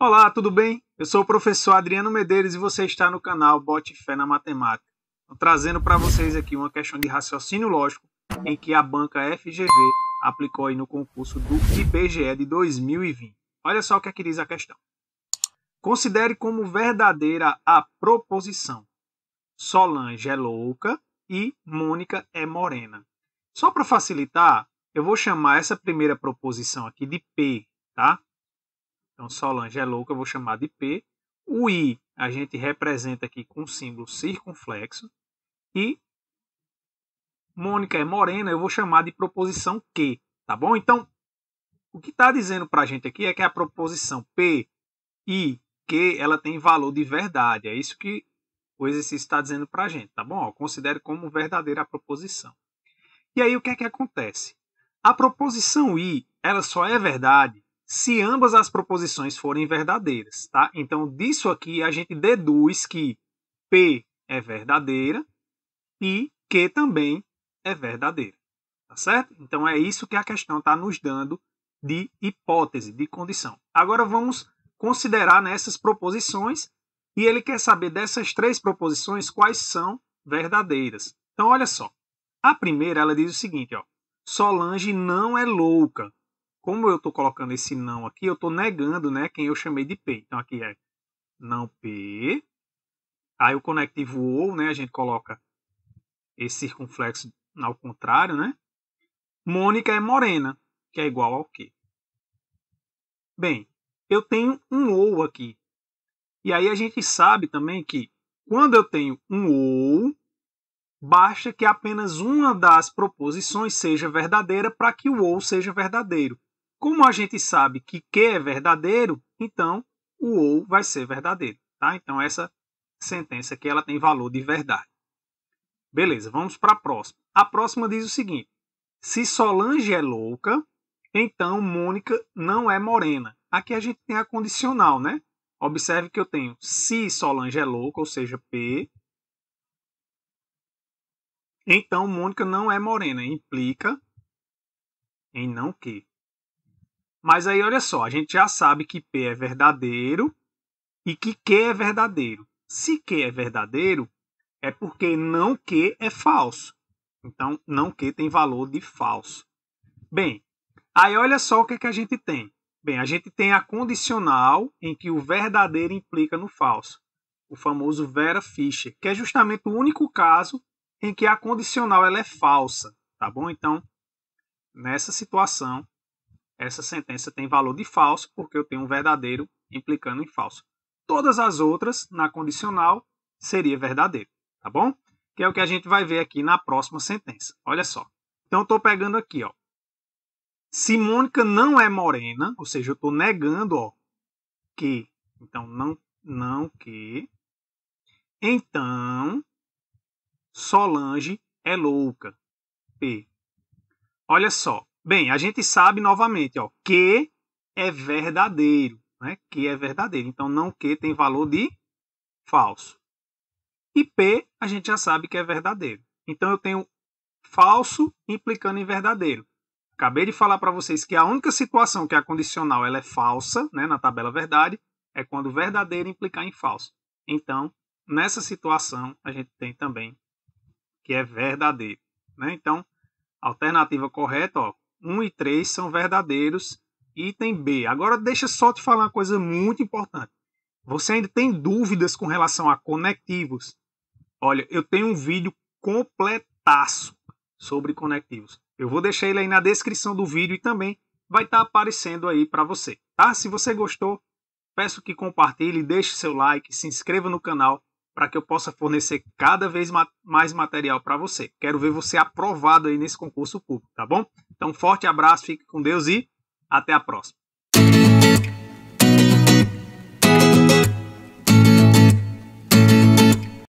Olá, tudo bem? Eu sou o professor Adriano Medeiros e você está no canal Bote Fé na Matemática, trazendo para vocês aqui uma questão de raciocínio lógico em que a banca FGV aplicou aí no concurso do IBGE de 2020. Olha só o que, é que diz a questão. Considere como verdadeira a proposição Solange é louca e Mônica é morena. Só para facilitar, eu vou chamar essa primeira proposição aqui de P, tá? Então, Solange é louca, eu vou chamar de P. O I a gente representa aqui com o símbolo circunflexo. E Mônica é morena, eu vou chamar de proposição Q, tá bom? Então, o que está dizendo para a gente aqui é que a proposição P, I, Q, ela tem valor de verdade. É isso que o exercício está dizendo para a gente, tá bom? Ó, considere como verdadeira a proposição. E aí, o que é que acontece? A proposição I, ela só é verdade se ambas as proposições forem verdadeiras, tá? Então, disso aqui a gente deduz que P é verdadeira e Q também é verdadeira, tá certo? Então, é isso que a questão está nos dando de hipótese, de condição. Agora, vamos considerar nessas proposições e ele quer saber dessas três proposições quais são verdadeiras. Então, olha só. A primeira, ela diz o seguinte, ó. Solange não é louca como eu estou colocando esse não aqui, eu estou negando né, quem eu chamei de P. Então aqui é não P. Aí o conectivo ou, né, a gente coloca esse circunflexo ao contrário, né? Mônica é morena, que é igual ao quê? Bem, eu tenho um ou aqui. E aí a gente sabe também que quando eu tenho um ou, basta que apenas uma das proposições seja verdadeira para que o ou seja verdadeiro. Como a gente sabe que Q é verdadeiro, então o ou vai ser verdadeiro. Tá? Então, essa sentença aqui ela tem valor de verdade. Beleza, vamos para a próxima. A próxima diz o seguinte: se Solange é louca, então Mônica não é morena. Aqui a gente tem a condicional, né? Observe que eu tenho se Solange é louca, ou seja, P. Então Mônica não é morena, implica em não que. Mas aí, olha só, a gente já sabe que P é verdadeiro e que Q é verdadeiro. Se Q é verdadeiro, é porque não Q é falso. Então, não Q tem valor de falso. Bem, aí olha só o que, é que a gente tem. Bem, a gente tem a condicional em que o verdadeiro implica no falso. O famoso Vera Fischer, que é justamente o único caso em que a condicional ela é falsa, tá bom? Então, nessa situação, essa sentença tem valor de falso porque eu tenho um verdadeiro implicando em falso. Todas as outras, na condicional, seria verdadeiro, tá bom? Que é o que a gente vai ver aqui na próxima sentença. Olha só. Então, estou pegando aqui, ó. Se Mônica não é morena, ou seja, eu estou negando, ó, que. Então, não, não que. Então, Solange é louca. P. Olha só, Bem, a gente sabe novamente ó, que é verdadeiro, né? que é verdadeiro. Então, não que tem valor de falso. E P a gente já sabe que é verdadeiro. Então, eu tenho falso implicando em verdadeiro. Acabei de falar para vocês que a única situação que a condicional ela é falsa né, na tabela verdade é quando verdadeiro implicar em falso. Então, nessa situação, a gente tem também que é verdadeiro. Né? Então, alternativa correta, ó, 1 e 3 são verdadeiros. Item B. Agora deixa só te falar uma coisa muito importante. Você ainda tem dúvidas com relação a conectivos? Olha, eu tenho um vídeo completaço sobre conectivos. Eu vou deixar ele aí na descrição do vídeo e também vai estar tá aparecendo aí para você, tá? Se você gostou, peço que compartilhe, deixe seu like, se inscreva no canal para que eu possa fornecer cada vez mais material para você. Quero ver você aprovado aí nesse concurso público, tá bom? Então, forte abraço, fique com Deus e até a próxima.